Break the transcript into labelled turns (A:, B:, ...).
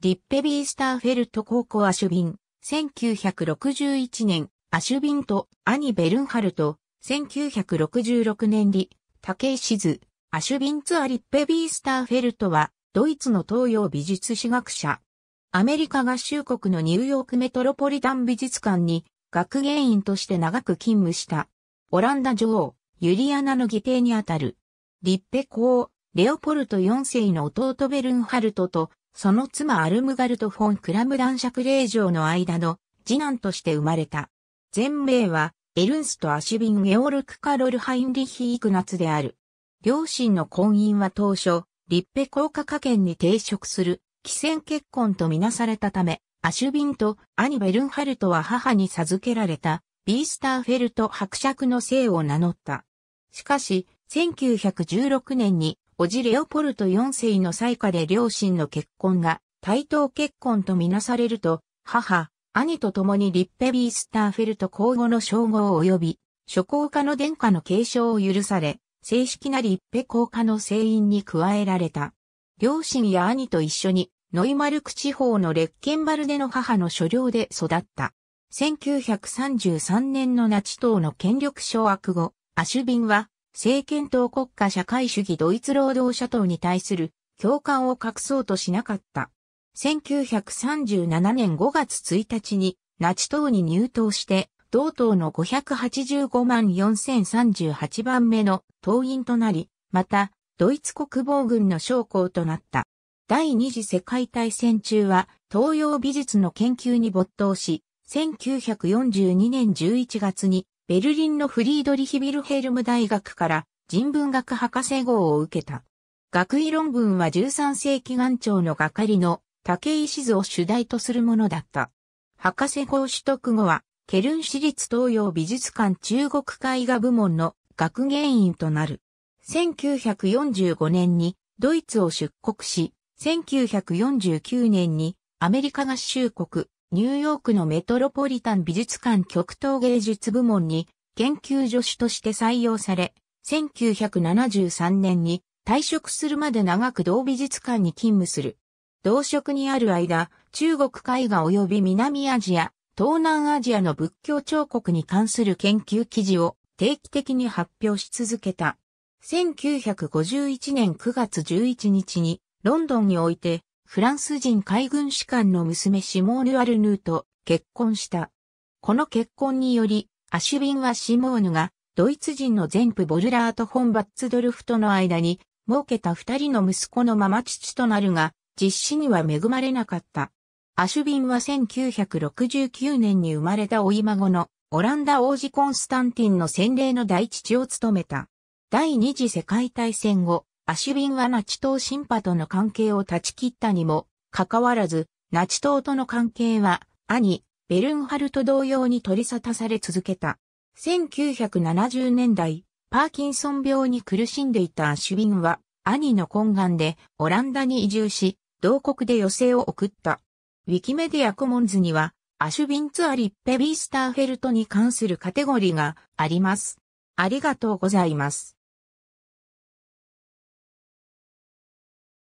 A: リッペビースターフェルト高校アシュビン、1961年、アシュビンと兄ベルンハルト、1966年リ、竹井静、アシュビンツアリッペビースターフェルトは、ドイツの東洋美術史学者。アメリカ合衆国のニューヨークメトロポリタン美術館に、学芸員として長く勤務した。オランダ女王、ユリアナの義弟にあたる。リッペ公、レオポルト4世の弟ベルンハルトとその妻アルムガルト・フォン・クラム男爵令嬢の間の次男として生まれた。前名は、エルンスト・アシュビン・ゲオルク・カロル・ハインリヒ・イクナツである。両親の婚姻は当初、リッペ高架家権に抵触する、既選結婚とみなされたため、アシュビンと兄ベルンハルトは母に授けられた、ビースターフェルト伯爵の姓を名乗った。しかし、1916年におじレオポルト4世の最下で両親の結婚が対等結婚とみなされると、母、兄と共にリッペビースターフェルト皇后の称号及び、諸侯家の殿下の継承を許され、正式なリッペ公家の成員に加えられた。両親や兄と一緒に、ノイマルク地方のレッケンバルデの母の所領で育った。1933年のナチ党の権力掌握後、アシュビンは政権党国家社会主義ドイツ労働者党に対する共感を隠そうとしなかった。1937年5月1日にナチ党に入党して、同党の585万4038番目の党員となり、また、ドイツ国防軍の将校となった。第二次世界大戦中は、東洋美術の研究に没頭し、1942年11月にベルリンのフリードリヒビルヘルム大学から人文学博士号を受けた。学位論文は13世紀元朝の係の竹井図を主題とするものだった。博士号取得後は、ケルン市立東洋美術館中国絵画部門の学芸員となる。1945年にドイツを出国し、1949年にアメリカ合衆国ニューヨークのメトロポリタン美術館極東芸術部門に研究助手として採用され、1973年に退職するまで長く同美術館に勤務する。同職にある間、中国絵画及び南アジア、東南アジアの仏教彫刻に関する研究記事を定期的に発表し続けた。1951年9月11日にロンドンにおいてフランス人海軍士官の娘シモーヌ・アルヌーと結婚した。この結婚により、アシュビンはシモーヌがドイツ人の全部ボルラート・ホン・バッツドルフとの間に、設けた二人の息子のまま父となるが、実施には恵まれなかった。アシュビンは1969年に生まれた老い孫のオランダ王子コンスタンティンの洗礼の大父を務めた。第二次世界大戦後、アシュビンはナチ党シンパとの関係を断ち切ったにも、かかわらず、ナチ党との関係は、兄、ベルンハルト同様に取り沙汰され続けた。1970年代、パーキンソン病に苦しんでいたアシュビンは、兄の懇願でオランダに移住し、同国で余生を送った。ウィキメディアコモンズには、アシュビンツアリッペビースターフェルトに関するカテゴリーがあります。ありがとうございます。